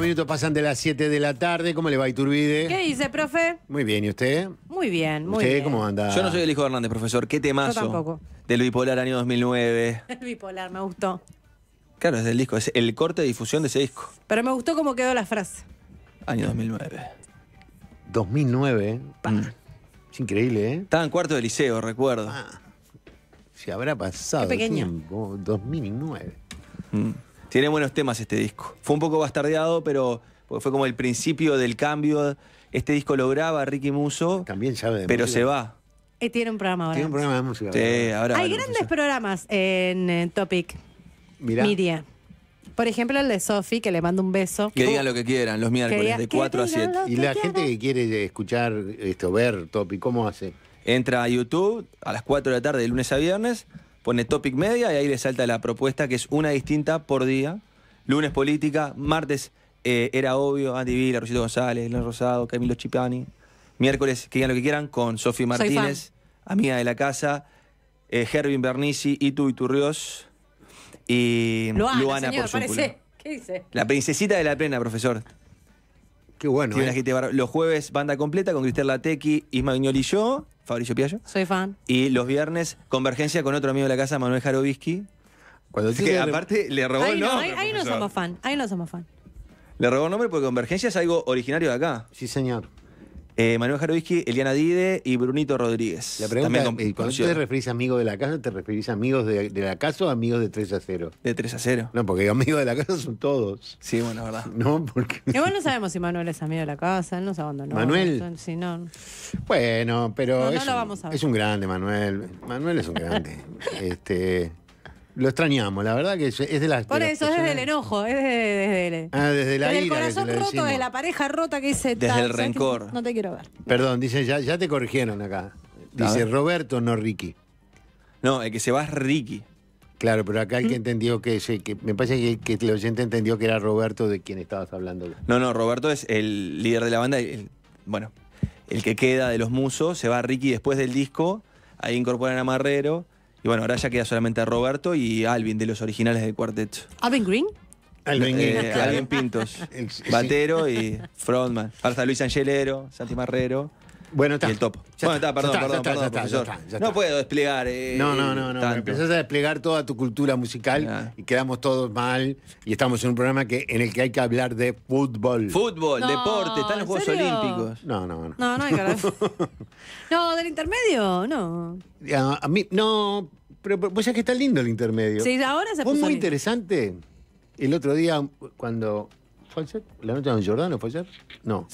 minutos pasan de las 7 de la tarde. ¿Cómo le va Iturbide? ¿Qué dice, profe? Muy bien, ¿y usted? Muy bien, muy ¿Usted cómo anda? Yo no soy el hijo de Hernández, profesor. ¿Qué temazo? Yo tampoco. Del bipolar año 2009. El bipolar, me gustó. Claro, es del disco, es el corte de difusión de ese disco. Pero me gustó cómo quedó la frase. Año 2009. 2009. ¿eh? Mm. Es increíble, ¿eh? Estaba en cuarto de liceo, recuerdo. Ah, se habrá pasado. pequeño. Tiempo, 2009. Mm. Tiene buenos temas este disco. Fue un poco bastardeado, pero fue como el principio del cambio. Este disco lo graba Ricky Muso. También sabe Pero se va. Y eh, tiene un programa ahora. Tiene un programa de música. ahora Hay grandes programas en, eh, Topic Mirá. Media. Por ejemplo, el de Sofi, que le manda un beso. Que digan lo que quieran los miércoles, de 4 a 7. Y la gente que quiere escuchar, esto, ver Topic, ¿cómo hace? Entra a YouTube a las 4 de la tarde, de lunes a viernes pone Topic Media y ahí le salta la propuesta que es una distinta por día. Lunes política, martes eh, era obvio, Andy Vila, Rosito González, León Rosado, Camilo Chipani. Miércoles, que digan lo que quieran, con Sofía Martínez, amiga de la casa, eh, Bernisi, Bernici, Itu y Luana, Ríos. por La princesita de la plena, profesor. Qué bueno. Eh. Los jueves, banda completa con Cristel Latequi, Isma Viñol y yo. Fabricio Piaggio. Soy fan. Y los viernes, convergencia con otro amigo de la casa, Manuel Jarovisky. Cuando que, aparte le robó el nombre. ahí, no somos fan, ahí no somos fan. Le robó el nombre porque convergencia es algo originario de acá. Sí, señor. Eh, Manuel Jarovski, Eliana Dide y Brunito Rodríguez. La pregunta, es, eh, cuando te referís a amigos de la casa, ¿te referís a amigos de, la casa o amigos de 3 a 0? De 3 a 0. No, porque amigos de la casa son todos. Sí, bueno, la verdad. No, porque... Igual no sabemos si Manuel es amigo de la casa, él nos abandonó. ¿Manuel? si no... Bueno, pero es un grande, Manuel. Manuel es un grande. este... Lo extrañamos, la verdad que es de las. Por eso, es desde el enojo, es desde, desde, ah, desde la el corazón roto, de la pareja rota que dice. Desde el rencor. No te quiero ver. Perdón, dice, ya, te corrigieron acá. Dice Roberto, no Ricky. No, el que se va es Ricky. Claro, pero acá hay mm. que entendió que, que me parece que, que, el oyente entendió que era Roberto de quien estabas hablando. No, no, Roberto es el líder de la banda, bueno, el que queda de los musos, se va Ricky después del disco, ahí incorporan a Marrero, y bueno, ahora ya queda solamente a Roberto y Alvin de los originales del cuarteto. ¿Alvin Green? Alvin, eh, Green, Alvin Pintos, batero y frontman. Falta Luis Angelero, Santi Marrero. Bueno, está. Y el top. bueno, está, perdón, perdón, perdón, profesor. No puedo desplegar. Eh, no, no, no, no. Empezás a desplegar toda tu cultura musical ah. y quedamos todos mal. Y estamos en un programa que, en el que hay que hablar de fútbol. Fútbol, deporte, están los Juegos Olímpicos. No, no, no. No, no hay carajo. No, del intermedio, no. a mí, no, pero, pues ya que está lindo el intermedio. Sí, ahora se Fue muy interesante el otro día cuando. ¿Fue ¿La nota con Jordano fue No.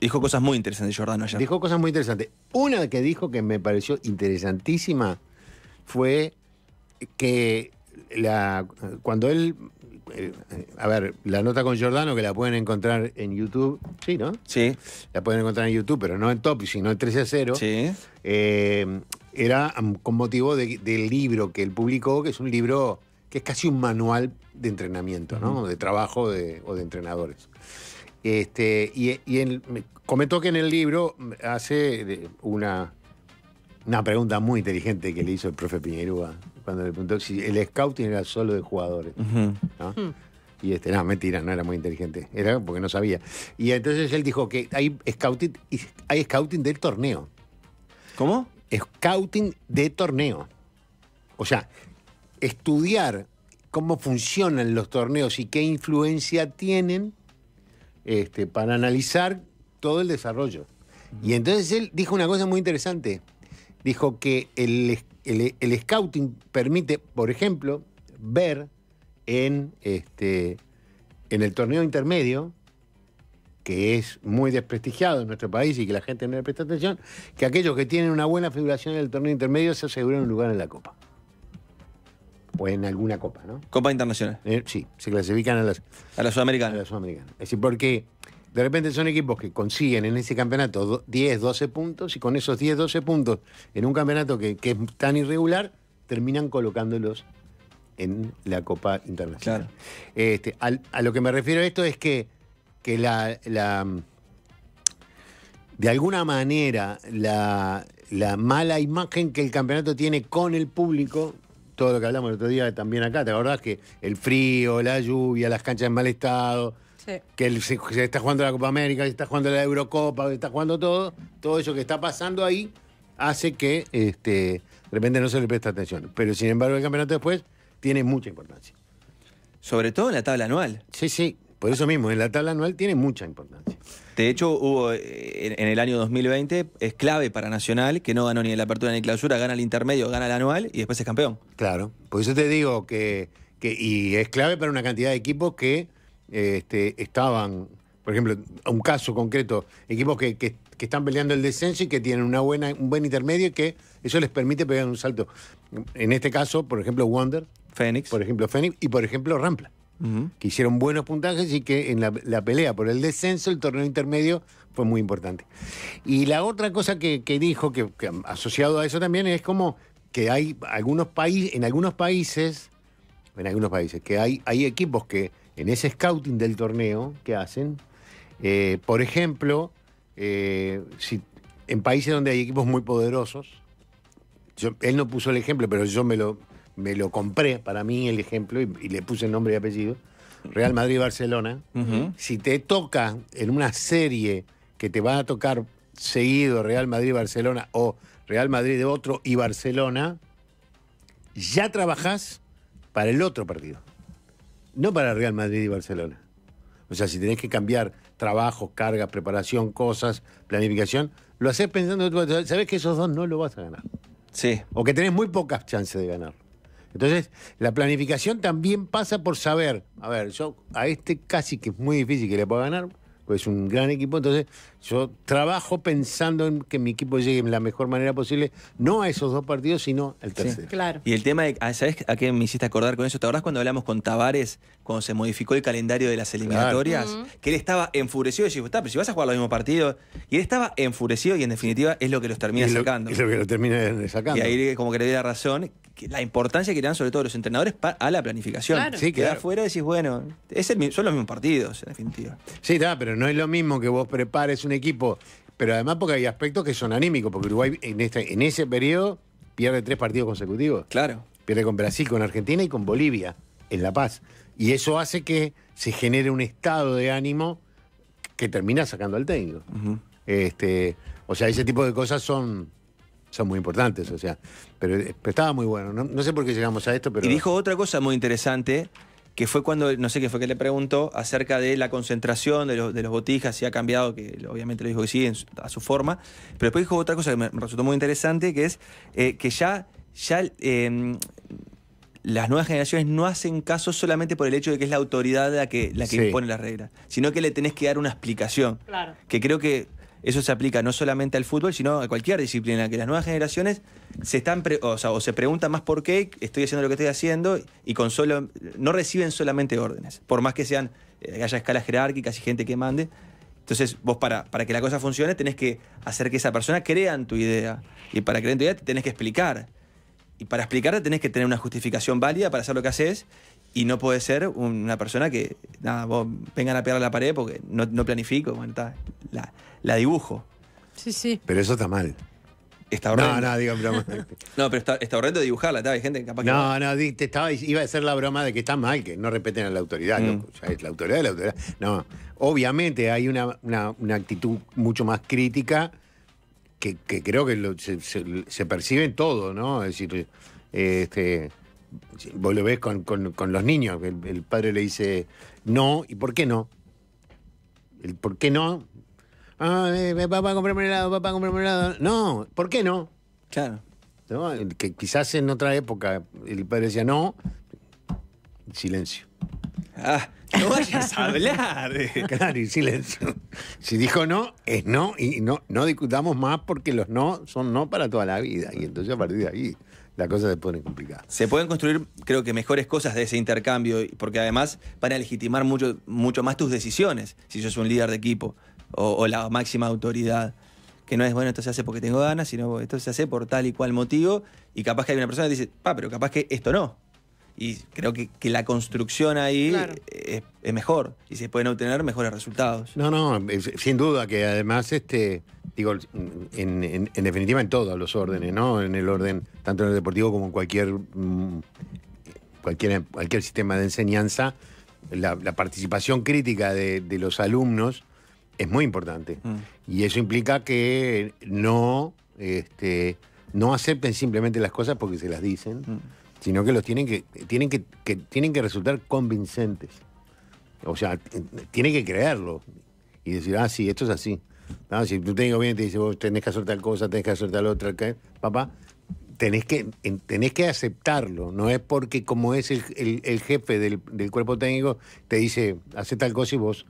dijo cosas muy interesantes Jordano ayer. Dijo cosas muy interesantes. Una que dijo que me pareció interesantísima fue que la, cuando él. Eh, a ver, la nota con Jordano que la pueden encontrar en YouTube. Sí, ¿no? Sí. La pueden encontrar en YouTube, pero no en Top, sino en 13 a 0. Sí. Eh, era con motivo del libro que él publicó, que es un libro que es casi un manual de entrenamiento, ¿no? De trabajo de, o de entrenadores. Este, y, y comentó que en el libro hace una, una pregunta muy inteligente que le hizo el profe Piñerúa cuando le preguntó si el scouting era solo de jugadores. Y este, no, mentira, no era muy inteligente. Era porque no sabía. Y entonces él dijo que hay scouting, hay scouting del torneo. ¿Cómo? scouting de torneo. O sea, estudiar cómo funcionan los torneos y qué influencia tienen este, para analizar todo el desarrollo. Y entonces él dijo una cosa muy interesante. Dijo que el, el scouting permite, por ejemplo, ver en, este, en el torneo intermedio que es muy desprestigiado en nuestro país y que la gente no le presta atención, que aquellos que tienen una buena figuración en el torneo intermedio se aseguran un lugar en la Copa. O en alguna Copa, ¿no? Copa Internacional. Eh, sí, se clasifican a las... A la Sudamericana. A la Sudamericana. Es decir, porque de repente son equipos que consiguen en ese campeonato 10, 12 puntos y con esos 10, 12 puntos en un campeonato que, es tan irregular, terminan colocándolos en la Copa Internacional. Claro. Este, a lo que me refiero a esto es que que la, la de alguna manera la, mala imagen que el campeonato tiene con el público, todo lo que hablamos el otro día también acá, ¿te acordás que el frío, la lluvia, las canchas en mal estado, que se, está jugando la Copa América, se está jugando la Eurocopa, se está jugando todo, todo eso que está pasando ahí hace que este, de repente no se le presta atención. Pero sin embargo el campeonato después tiene mucha importancia. Sobre todo en la tabla anual. Sí, sí. Por eso mismo, en la tabla anual tiene mucha importancia. De hecho, hubo eh, en el año 2020, es clave para Nacional, que no ganó ni la apertura ni la clausura, gana el intermedio, gana el anual y después es campeón. Claro, por eso te digo que, que y es clave para una cantidad de equipos que eh, este, estaban, por ejemplo, un caso concreto, equipos que, están peleando el descenso y que tienen una buena, un buen intermedio y que eso les permite pegar un salto. En este caso, por ejemplo, Wonder. Fénix. Por ejemplo, Fénix y por ejemplo, Rampla que hicieron buenos puntajes y que en la, pelea por el descenso, el torneo intermedio fue muy importante. Y la otra cosa que, dijo, que, asociado a eso también, es como que hay algunos países, en algunos países, en algunos países, que hay, hay equipos que en ese scouting del torneo que hacen, eh, por ejemplo, eh, si, en países donde hay equipos muy poderosos, él no puso el ejemplo, pero yo me lo, me lo compré para mí el ejemplo y, le puse el nombre y apellido. Real Madrid-Barcelona. Si te toca en una serie que te va a tocar seguido Real Madrid-Barcelona o Real Madrid de otro y Barcelona, ya trabajás para el otro partido. No para Real Madrid y Barcelona. O sea, si tenés que cambiar trabajos, cargas, preparación, cosas, planificación, lo haces pensando, sabés que esos dos no lo vas a ganar. Sí. O que tenés muy pocas chances de ganar. Entonces, la planificación también pasa por saber, a ver, yo a este casi que es muy difícil que le pueda ganar, Porque es un gran equipo, entonces yo trabajo pensando en que mi equipo llegue en la mejor manera posible, no a esos dos partidos, sino al tercero. claro. Y el tema de, ah, ¿sabes a qué me hiciste acordar con eso? ¿Te acordás cuando hablamos con Tavares, cuando se modificó el calendario de las eliminatorias? Que él estaba enfurecido y dijo, pero si vas a jugar los mismos partidos. Y él estaba enfurecido y en definitiva es lo que los termina sacando. es lo que los termina sacando. Y ahí como que le dio la razón, la importancia que le dan sobre todo los entrenadores a la planificación. Claro. Sí, claro. fuera y decís, bueno, es son los mismos partidos, en definitiva. Sí, está, pero no es lo mismo que vos prepares un equipo, pero además porque hay aspectos que son anímicos, porque Uruguay en, este, en ese periodo pierde tres partidos consecutivos. Claro. Pierde con Brasil, con Argentina y con Bolivia, en La Paz. Y eso hace que se genere un estado de ánimo que termina sacando al técnico. este, o sea, ese tipo de cosas son son muy importantes, o sea. Pero, eh, estaba muy bueno. No, sé por qué llegamos a esto, pero. Y dijo otra cosa muy interesante, que fue cuando, no sé qué fue que le preguntó, acerca de la concentración de los, de botijas, si ha cambiado, que obviamente lo dijo que sí, a su forma. Pero después dijo otra cosa que me resultó muy interesante, que es eh, que ya. ya em, las nuevas generaciones no hacen caso solamente por el hecho de que es la autoridad la que, la que impone las reglas, sino que le tenés que dar una explicación. Claro. Que creo que eso se aplica no solamente al fútbol, sino a cualquier disciplina, que las nuevas generaciones se están o, se preguntan más por qué estoy haciendo lo que estoy haciendo y con solo, no reciben solamente órdenes, por más que sean eh, haya escalas jerárquicas y gente que mande. Entonces, vos para, para que la cosa funcione tenés que hacer que esa persona crea en tu idea. Y para creer en tu idea te tenés que explicar. Y para explicarla tenés que tener una justificación válida para hacer lo que haces y no puede ser una persona que, nada, vos vengan a pegar la pared porque no, planifico, bueno, la, la, dibujo. Sí, sí. Pero eso está mal. Está horrendo. No, no, digo broma. no, pero está, está horrendo dibujarla, está, hay gente capaz que... No, no, estaba, iba a ser la broma de que está mal, que no respeten a la autoridad, mm. es la autoridad de la autoridad. No, obviamente hay una, actitud mucho más crítica que, creo que se, se, percibe en todo, ¿no? Es decir, este vos lo ves con, los niños, el, el, padre le dice no, ¿y por qué no? El por qué no. Ah, eh, eh, papá, comprame helado, papá, comprame helado. No, ¿por qué no? Claro. Que quizás en otra época el padre decía no, silencio. Ah, no vayas a hablar. Claro, y silencio. Si dijo no, es no, y no, no discutamos más porque los no son no para toda la vida. Y entonces a partir de ahí la cosa se pone complicada. Se pueden construir, creo que, mejores cosas de ese intercambio, porque además van a legitimar mucho, mucho más tus decisiones, si yo soy un líder de equipo o, la máxima autoridad. Que no es, bueno, esto se hace porque tengo ganas, sino esto se hace por tal y cual motivo, y capaz que hay una persona que dice, pa, pero capaz que esto no. Y creo que, la construcción ahí eh, es, mejor y se pueden obtener mejores resultados. No, no, eh, sin duda que además, este, digo, en, definitiva en todos los órdenes, ¿no? En el orden, tanto en el deportivo como en cualquier, mm, cualquier, cualquier sistema de enseñanza, la, participación crítica de, los alumnos es muy importante. Mm. Y eso implica que no, este, no acepten simplemente las cosas porque se las dicen. Mm sino que los tienen que, tienen que, tienen que resultar convincentes. O sea, tienen que creerlo y decir, ah, sí, esto es así. Ah, si tú te digo bien, te dice, vos tenés que hacer tal cosa, tenés que hacer tal otra, papá, tenés que, tenés que aceptarlo. No es porque como es el, jefe del, del, cuerpo técnico, te dice, hace tal cosa y vos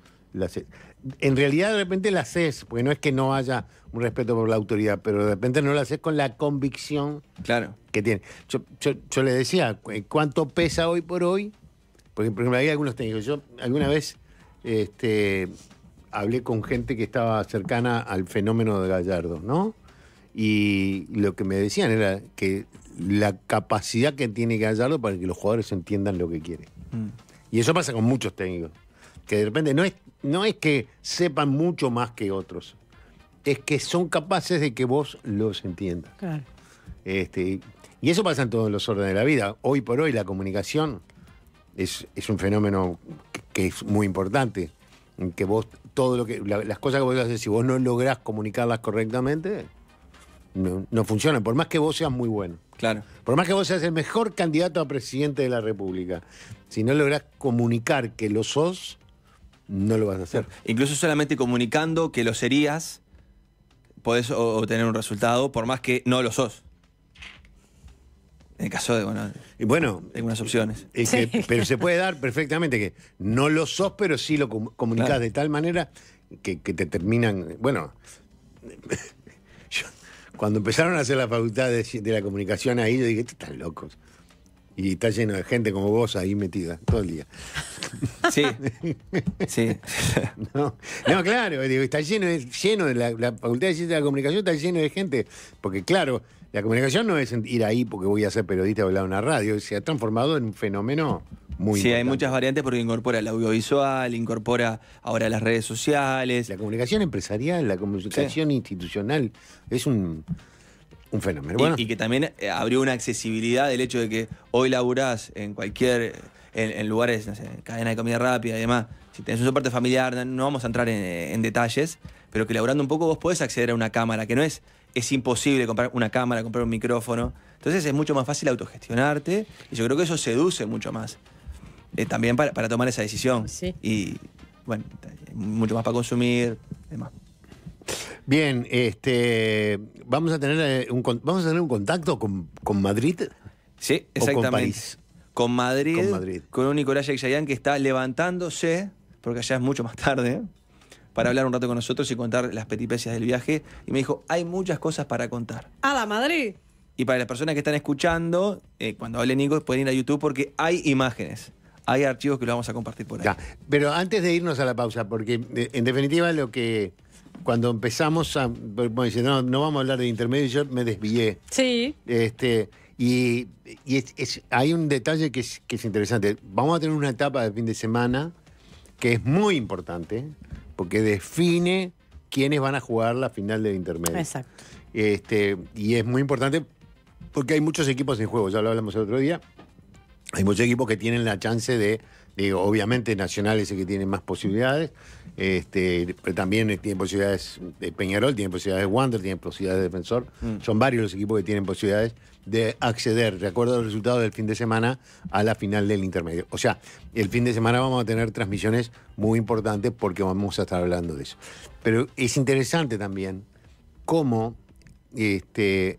en realidad, de repente la haces, porque no es que no haya un respeto por la autoridad, pero de repente no la haces con la convicción claro. que tiene. Yo, le decía, eh, ¿cuánto pesa hoy por hoy? Porque, por ejemplo, hay algunos técnicos. Yo alguna vez este, hablé con gente que estaba cercana al fenómeno de Gallardo, ¿no? Y lo que me decían era que la capacidad que tiene Gallardo para que los jugadores entiendan lo que quiere. Mm. Y eso pasa con muchos técnicos. Que de repente no es no es que sepan mucho más que otros, es que son capaces de que vos los entiendas. Claro. Este, y eso pasa en todos los órdenes de la vida. Hoy por hoy la comunicación es, un fenómeno que, es muy importante, que vos todo lo que las cosas que vos haces si vos no lográs comunicarlas correctamente no, no funcionan, por más que vos seas muy bueno. Claro. Por más que vos seas el mejor candidato a presidente de la República, si no lográs comunicar que lo sos, no lo vas a hacer. Incluso solamente comunicando que lo serías, podés obtener un resultado, por más que no lo sos. En el caso de, bueno, y bueno opciones. Eh, eh, pero se puede dar perfectamente que no lo sos, pero sí lo comunicas de tal manera que, te terminan. Bueno, cuando empezaron a hacer la facultad de, la comunicación ahí, yo dije, están locos. Y está lleno de gente como vos ahí metida todo el día. Sí. sí. No, claro, está lleno lleno de la, Facultad de Ciencia de la Comunicación está lleno de gente. Porque, claro, la comunicación no es ir ahí porque voy a ser periodista o hablar en una radio. Se ha transformado en un fenómeno muy. Sí, hay muchas variantes porque incorpora el audiovisual, incorpora ahora las redes sociales. La comunicación empresarial, la comunicación institucional. Es un. Un fenómeno. Bueno. Y, que también eh, abrió una accesibilidad del hecho de que hoy laburás en cualquier. en, lugares, no cadena de comida rápida y demás. Si tenés un soporte familiar, no vamos a entrar en, detalles, pero que laburando un poco vos podés acceder a una cámara, que no es. Es imposible comprar una cámara, comprar un micrófono. Entonces es mucho más fácil autogestionarte y yo creo que eso seduce mucho más. Eh, también para, tomar esa decisión. Y bueno, mucho más para consumir, demás. Bien, este, vamos a tener eh, un, vamos a tener un contacto con, Madrid. Sí, exactamente. con, Madrid. Con Madrid. Con un Nicolás Xayán que está levantándose, porque allá es mucho más tarde, para hablar un rato con nosotros y contar las peripecias del viaje. Y me dijo, hay muchas cosas para contar. Ah, ¡A la Madrid! Y para las personas que están escuchando, eh, cuando hable Nico, pueden ir a YouTube porque hay imágenes. Hay archivos que lo vamos a compartir por ahí. pero antes de irnos a la pausa, porque eh, en definitiva lo que cuando empezamos a. Bueno, no, vamos a hablar de intermedio yo me desvié. Sí. Este, y, hay un detalle que es, interesante. Vamos a tener una etapa de fin de semana que es muy importante porque define quiénes van a jugar la final del intermedio. Exacto. Este, y es muy importante porque hay muchos equipos en juego, ya lo hablamos el otro día. Hay muchos equipos que tienen la chance de, obviamente Nacional es el que tiene más posibilidades, este, también tiene posibilidades de eh, Peñarol, tiene posibilidades de Wander, tiene posibilidades de Defensor. Mm. Son varios los equipos que tienen posibilidades de acceder, de acuerdo al resultado del fin de semana, a la final del intermedio. O sea, el fin de semana vamos a tener transmisiones muy importantes porque vamos a estar hablando de eso. Pero es interesante también cómo este,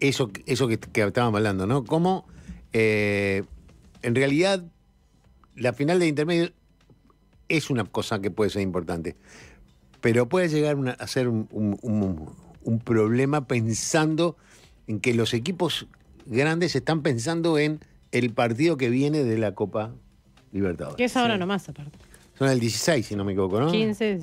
eso, eso que, estábamos hablando, ¿no? Cómo eh, en realidad la final del intermedio es una cosa que puede ser importante, pero puede llegar a ser un, problema pensando en que los equipos grandes están pensando en el partido que viene de la Copa Libertadores. Que es ahora nomás, aparte. Son el 16, si no me equivoco, ¿no? 15.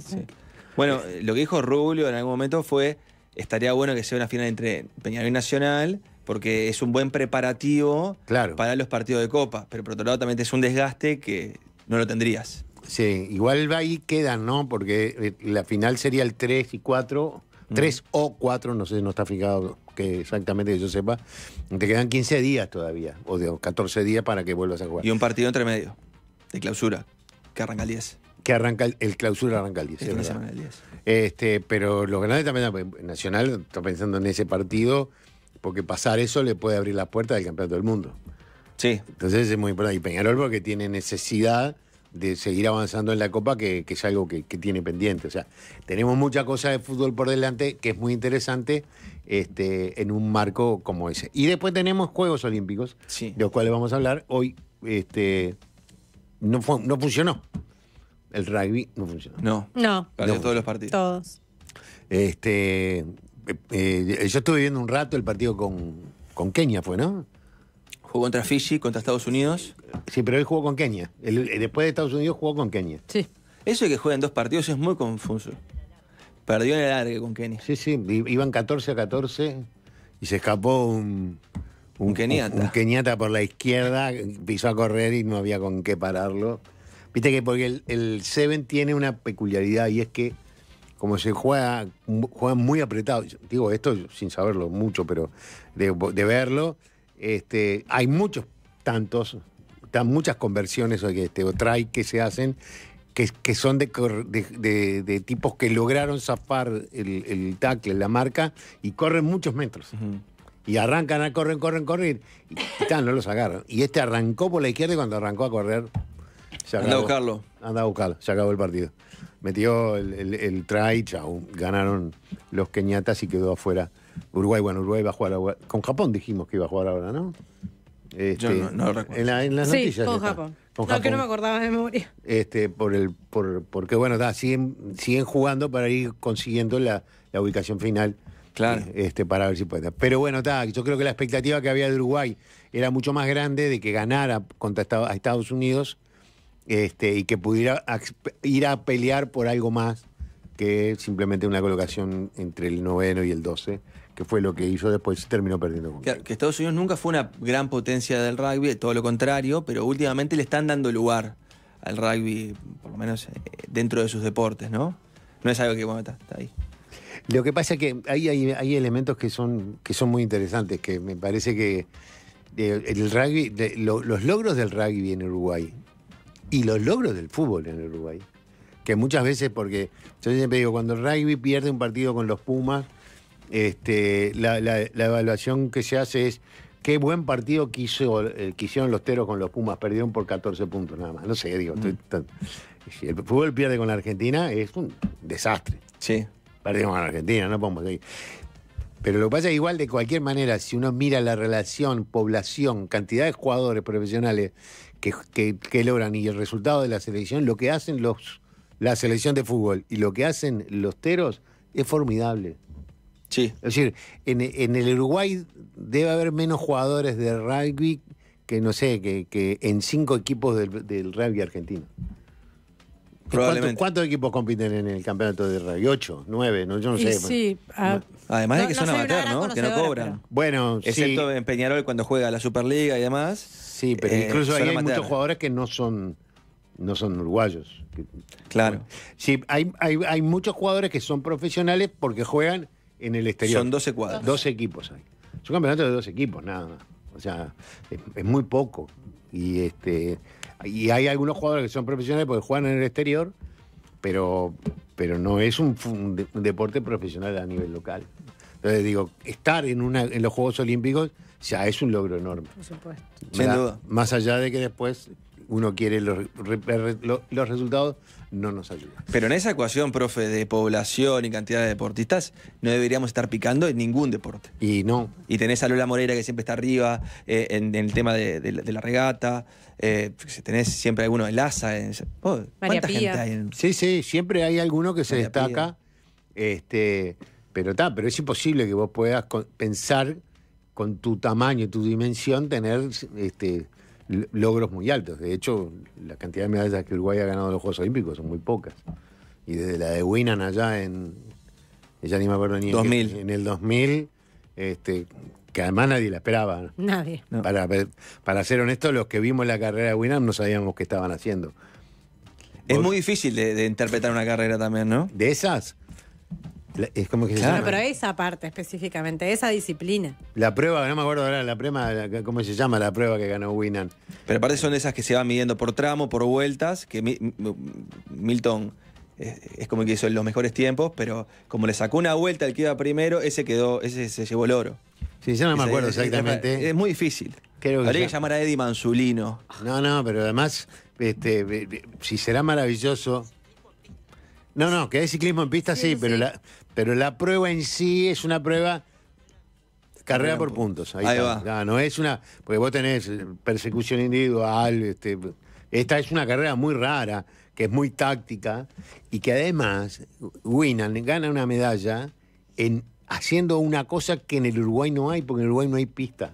Bueno, lo que dijo Rubio en algún momento fue, estaría bueno que sea una final entre Peñarol y Nacional, porque es un buen preparativo claro. para los partidos de Copa, pero por otro lado también es un desgaste que no lo tendrías. Sí, igual y quedan, ¿no? Porque eh, la final sería el 3 y 4, 3 mm. o 4, no sé, no está fijado que exactamente que yo sepa. Te quedan 15 días todavía, o de 14 días para que vuelvas a jugar. Y un partido entre medio, de clausura, que arranca el 10. Que arranca el, clausura arranca el 10. Este, pero los grandes también, eh, Nacional, está pensando en ese partido, porque pasar eso le puede abrir la puerta del campeonato del mundo. Sí. Entonces es muy importante. Y Peñarol porque tiene necesidad de seguir avanzando en la Copa, que, es algo que, tiene pendiente. O sea, tenemos mucha cosa de fútbol por delante que es muy interesante este, en un marco como ese. Y después tenemos Juegos Olímpicos, de los cuales vamos a hablar. Hoy este, no, no funcionó. El rugby no funcionó. No. No. todos los partidos. Todos. Este, eh, eh, yo estuve viendo un rato el partido con, con Kenia, fue, ¿no? Jugó contra Fiji, contra Estados Unidos. Sí, pero él jugó con Kenia. Eh, después de Estados Unidos jugó con Kenia. Sí. Eso de que en dos partidos es muy confuso. Perdió en el área con Kenia. Sí, sí, iban 14 a 14 y se escapó un, un, keniata. Un, keniata por la izquierda, pisó a correr y no había con qué pararlo. Viste que porque el, Seven tiene una peculiaridad y es que como se juega, juegan muy apretado, digo esto sin saberlo mucho, pero de verlo, este, hay muchos tantos, muchas conversiones este, o try que se hacen que, que, son de, tipos que lograron zafar el, el, tackle, la marca, y corren muchos metros. Y arrancan, corren, corren, corren, y, tal, no los agarran. Y este arrancó por la izquierda y cuando arrancó a correr, se acabó. Anda a buscarlo. se acabó el partido. Metió el, el, try, Ganaron los queñatas y quedó afuera Uruguay, bueno, Uruguay va a jugar con Japón, dijimos que iba a jugar ahora, ¿no? Este, no, recuerdo. En, las noticias. Con Japón. Con no, que no me acordaba de memoria. Este, por el, por, porque bueno, siguen, jugando para ir consiguiendo la, ubicación final. Claro. Eh, este, para ver si puede. Pero bueno, yo creo que la expectativa que había de Uruguay era mucho más grande de que ganara contra Estados Unidos este, y que pudiera ir a pelear por algo más que simplemente una colocación entre el noveno y el doce que fue lo que hizo después, terminó perdiendo. Claro, que, Estados Unidos nunca fue una gran potencia del rugby, todo lo contrario, pero últimamente le están dando lugar al rugby, por lo menos eh, dentro de sus deportes, ¿no? No es algo que, bueno, está, ahí. Lo que pasa es que hay, hay, elementos que son, que son muy interesantes, que me parece que eh, el rugby, los logros del rugby en Uruguay y los logros del fútbol en Uruguay, que muchas veces, porque yo siempre digo, cuando el rugby pierde un partido con los Pumas, este, la, evaluación que se hace es qué buen partido quiso, eh, quisieron los teros con los Pumas. Perdieron por 14 puntos nada más. No sé, digo. Mm. el fútbol pierde con la Argentina es un desastre. Sí. Perdimos con la Argentina, no podemos seguir. Pero lo que pasa es igual de cualquier manera, si uno mira la relación, población, cantidad de jugadores profesionales que, que logran y el resultado de la selección, lo que hacen los, la selección de fútbol y lo que hacen los teros es formidable. Sí. Es decir, en, el Uruguay debe haber menos jugadores de rugby que, no sé, que, en cinco equipos del, rugby argentino. ¿Cuántos, ¿Cuántos, equipos compiten en el campeonato de rugby? ¿Ocho? ¿Nueve? yo no sé. Sí, pues, ah, Además de que son amateurs, ¿no? Que no cobran. Bueno, Excepto en Peñarol cuando juega la Superliga y demás. Sí, pero eh, incluso hay muchos jugadores que no son, no son uruguayos. Claro. Sí, hay, hay muchos jugadores que son profesionales porque juegan en el exterior. Son 12 cuadras. 12 equipos hay. Son campeonatos de dos equipos, nada más. O sea, es, muy poco. Y este y hay algunos jugadores que son profesionales porque juegan en el exterior, pero, pero no es un, deporte profesional a nivel local. Entonces digo, estar en, una, en los Juegos Olímpicos ya es un logro enorme. Por supuesto. Sin duda. Más allá de que después uno quiere los, los resultados no nos ayuda. Pero en esa ecuación, profe, de población y cantidad de deportistas, no deberíamos estar picando en ningún deporte. Y no. Y tenés a Lola Morera que siempre está arriba eh, en, el tema de, la regata. Eh, tenés siempre alguno de Laza. En, oh, ¿Cuánta gente hay? Sí, sí, siempre hay alguno que se destaca. Este, pero está, pero es imposible que vos puedas pensar con tu tamaño, y tu dimensión, tener este, logros muy altos. De hecho, la cantidad de medallas que Uruguay ha ganado en los Juegos Olímpicos son muy pocas. Y desde la de Winan allá en. Ya ni me acuerdo ni En, el 2000, este, que además nadie la esperaba. Nadie. Para, para ser honesto, los que vimos la carrera de Winam no sabíamos qué estaban haciendo. Es muy difícil de, de, interpretar una carrera también, ¿no? De esas. Es como que claro. pero esa parte específicamente, esa disciplina. La prueba, no me acuerdo ahora, la prueba, ¿cómo se llama la prueba que ganó Winan? Pero aparte son esas que se van midiendo por tramo, por vueltas, que Milton eh, es, como que hizo los mejores tiempos, pero como le sacó una vuelta al que iba primero, ese quedó, ese se llevó el oro. Sí, yo no me acuerdo exactamente. Es, muy difícil. que Habría que llamar a Eddie Manzulino. No, no, pero además, este, si será maravilloso. No, no, que hay ciclismo en pista, sí, pero La, pero la prueba en sí es una prueba carrera por puntos. Ahí, va. No, es una. Porque vos tenés persecución individual. Este, esta es una carrera muy rara, que es muy táctica y que además Winan gana una medalla en haciendo una cosa que en el Uruguay no hay, porque en el Uruguay no hay pista.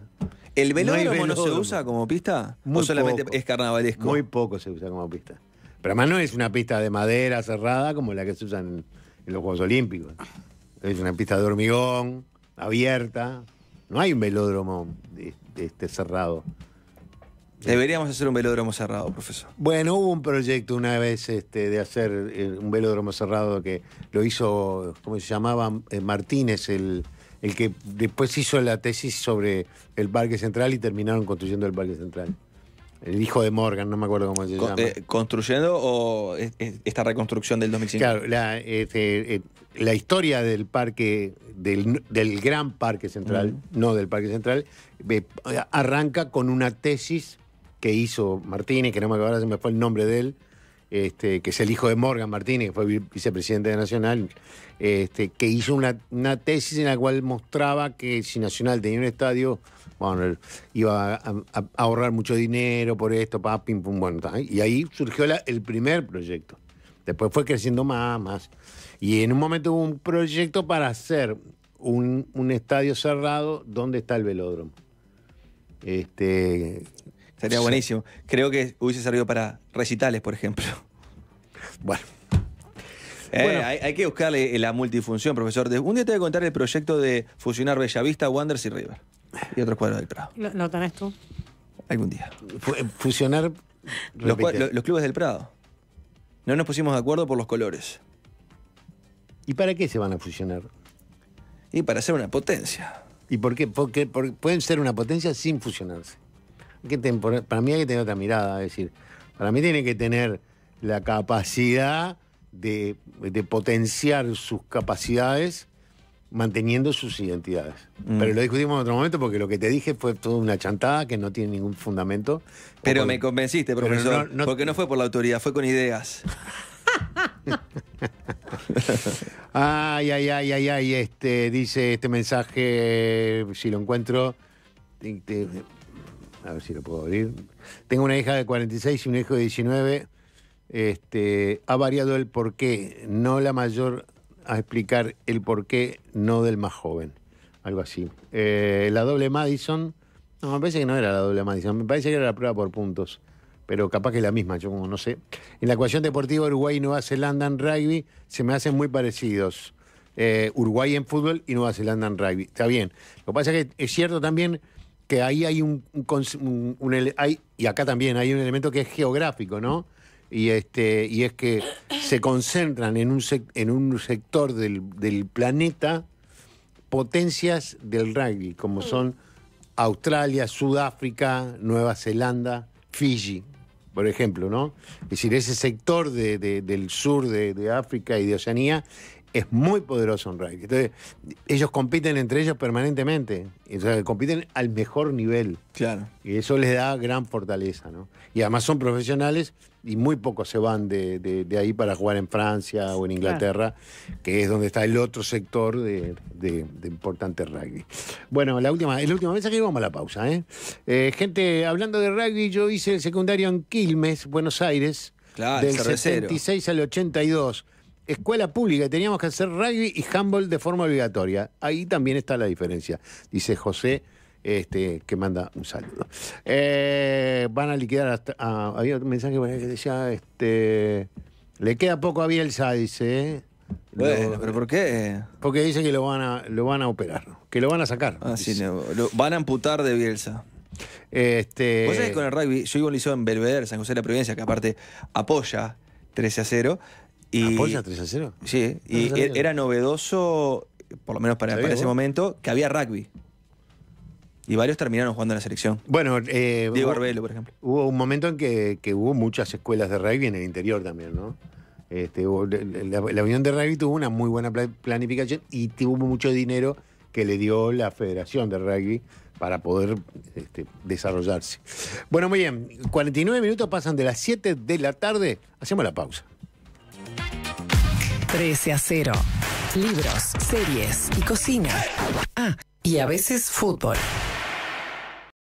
¿El velódromo no, se usa como pista? Muy ¿O solamente es carnavalesco? Muy poco se usa como pista. Pero además no es una pista de madera cerrada como la que se usa en, en los Juegos Olímpicos. Es una pista de hormigón, abierta. No hay un velódromo este cerrado. Deberíamos hacer un velódromo cerrado, profesor. Bueno, hubo un proyecto una vez este, de hacer eh, un velódromo cerrado que lo hizo, ¿cómo se llamaba? Eh, Martínez, el, el que después hizo la tesis sobre el Parque Central y terminaron construyendo el Parque Central. El hijo de Morgan, no me acuerdo cómo se llama. Eh, ¿Construyendo o esta reconstrucción del 2005? Claro, este, eh, la, historia del parque, del, gran parque central, no del parque central, eh, arranca con una tesis que hizo Martínez, que no me acuerdo, se me fue el nombre de él, este, que es el hijo de Morgan Martínez, que fue vicepresidente de Nacional, este, que hizo una, tesis en la cual mostraba que si Nacional tenía un estadio, bueno, iba a, ahorrar mucho dinero por esto, pa, bueno, y ahí surgió el primer proyecto. Después fue creciendo más, más. Y en un momento hubo un proyecto para hacer un, un estadio cerrado donde está el velódromo. Este, Sería buenísimo. Creo que hubiese servido para recitales, por ejemplo. Bueno. Eh, hay, que buscarle la multifunción, profesor. Un día te voy a contar el proyecto de fusionar Bellavista, Wanders y River. Y otros cuadros del Prado. ¿Lo, tenés tú? Algún día. Eh, fusionar los, clubes del Prado. No nos pusimos de acuerdo por los colores. ¿Y para qué se van a fusionar? Y para ser una potencia. ¿Y por qué? porque pueden ser una potencia sin fusionarse para mí hay que tener otra mirada, es decir, para mí tiene que tener la capacidad de, potenciar sus capacidades manteniendo sus identidades. Mm. Pero lo discutimos en otro momento porque lo que te dije fue toda una chantada que no tiene ningún fundamento. Pero me convenciste, profesor, porque no fue por la autoridad, fue con ideas. ay, ay, ay, ay, ay, este, dice este mensaje, si lo encuentro, a ver si lo puedo abrir. Tengo una hija de 46 y un hijo de 19. Este, ha variado el porqué, no la mayor a explicar el porqué, no del más joven. Algo así. Eh, la doble Madison. No, me parece que no era la doble Madison. Me parece que era la prueba por puntos. Pero capaz que es la misma, yo como no sé. En la ecuación deportiva Uruguay y Nueva Zelanda en rugby se me hacen muy parecidos. Eh, Uruguay en fútbol y Nueva Zelanda en rugby. Está bien. Lo que pasa es que es cierto también que ahí hay un, hay, y acá también hay un elemento que es geográfico, ¿no? Y este y es que se concentran en un en un sector del, planeta potencias del rugby, como mm. son Australia, Sudáfrica, Nueva Zelanda, Fiji, por ejemplo, ¿no? Es decir, ese sector del sur de, de África y de Oceanía es muy poderoso en rugby. Entonces, ellos compiten entre ellos permanentemente. O sea, compiten al mejor nivel. Claro. Y eso les da gran fortaleza, ¿no? Y además son profesionales y muy pocos se van de, ahí para jugar en Francia o en Inglaterra, que es donde está el otro sector de, de, importante rugby. Bueno, la última, el último mensaje y vamos a la pausa, ¿eh? ¿eh? Gente, hablando de rugby, yo hice el secundario en Quilmes, Buenos Aires. del 66 al 82 escuela pública y teníamos que hacer rugby y handball de forma obligatoria. Ahí también está la diferencia, dice José. Este, que manda un saludo. Eh, van a liquidar hasta. Ah, había un mensaje que decía: este, Le queda poco a Bielsa, dice. ¿eh? Bueno, pero ¿por qué? Porque dicen que lo van a, lo van a operar, que lo van a sacar. Ah, lo, van a amputar de Bielsa. Este... Vos sabés con el rugby, yo iba a liceo en Belvedere, San José de la Provincia, que aparte apoya 13 a 0. Y, ¿Apoya 3 a 0? Sí, y era novedoso, por lo menos para, ese momento, que había rugby. Y varios terminaron jugando en la selección. Bueno, eh, Diego Arbelo, por ejemplo. Hubo un momento en que, hubo muchas escuelas de rugby en el interior también, ¿no? Este, la, Unión de Rugby tuvo una muy buena planificación y tuvo mucho dinero que le dio la Federación de Rugby para poder este, desarrollarse. Bueno, muy bien, 49 minutos pasan de las 7 de la tarde, hacemos la pausa. 13 a 0. Libros, series y cocina. Ah, y a veces fútbol.